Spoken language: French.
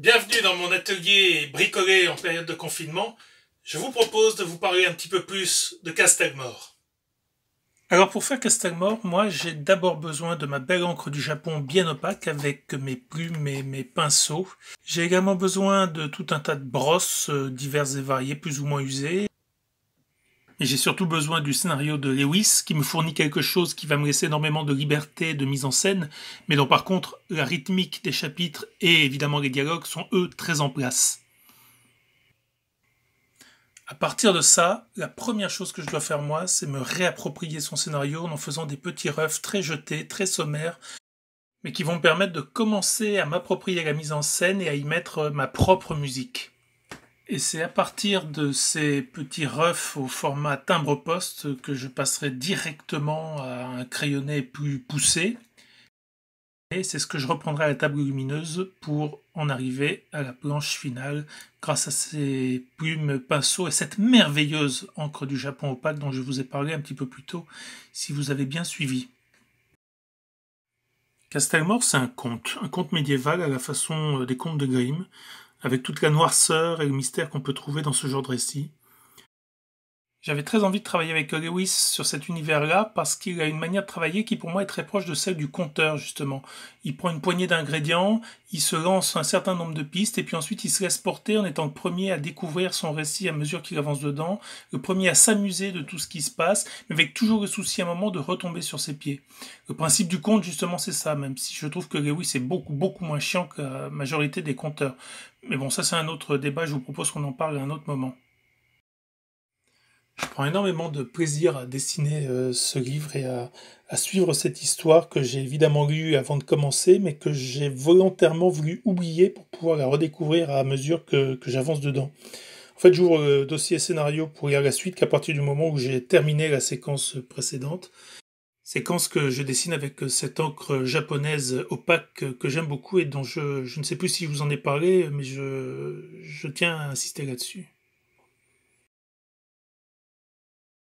Bienvenue dans mon atelier bricolé en période de confinement. Je vous propose de vous parler un petit peu plus de Castelmore. Alors pour faire Castelmore, moi j'ai d'abord besoin de ma belle encre du Japon bien opaque avec mes plumes et mes pinceaux. J'ai également besoin de tout un tas de brosses euh, diverses et variées, plus ou moins usées, mais j'ai surtout besoin du scénario de Lewis qui me fournit quelque chose qui va me laisser énormément de liberté de mise en scène, mais dont par contre la rythmique des chapitres et évidemment les dialogues sont eux très en place. À partir de ça, la première chose que je dois faire moi, c'est me réapproprier son scénario en en faisant des petits refs très jetés, très sommaires, mais qui vont me permettre de commencer à m'approprier la mise en scène et à y mettre ma propre musique. Et c'est à partir de ces petits refs au format timbre-poste que je passerai directement à un crayonnet plus poussé. Et c'est ce que je reprendrai à la table lumineuse pour en arriver à la planche finale grâce à ces plumes, pinceaux et cette merveilleuse encre du Japon opaque dont je vous ai parlé un petit peu plus tôt si vous avez bien suivi. Castelmore, c'est un conte, un conte médiéval à la façon des contes de Grimm, avec toute la noirceur et le mystère qu'on peut trouver dans ce genre de récit, j'avais très envie de travailler avec Lewis sur cet univers-là parce qu'il a une manière de travailler qui pour moi est très proche de celle du conteur justement. Il prend une poignée d'ingrédients, il se lance un certain nombre de pistes et puis ensuite il se laisse porter en étant le premier à découvrir son récit à mesure qu'il avance dedans, le premier à s'amuser de tout ce qui se passe, mais avec toujours le souci à un moment de retomber sur ses pieds. Le principe du conte justement c'est ça, même si je trouve que Lewis est beaucoup beaucoup moins chiant que la majorité des conteurs. Mais bon ça c'est un autre débat, je vous propose qu'on en parle à un autre moment. Je prends énormément de plaisir à dessiner euh, ce livre et à, suivre cette histoire que j'ai évidemment lue avant de commencer, mais que j'ai volontairement voulu oublier pour pouvoir la redécouvrir à mesure que, j'avance dedans. En fait, j'ouvre le dossier scénario pour lire la suite qu'à partir du moment où j'ai terminé la séquence précédente. Séquence que je dessine avec cette encre japonaise opaque que j'aime beaucoup et dont je, ne sais plus si je vous en ai parlé, mais je tiens à insister là-dessus.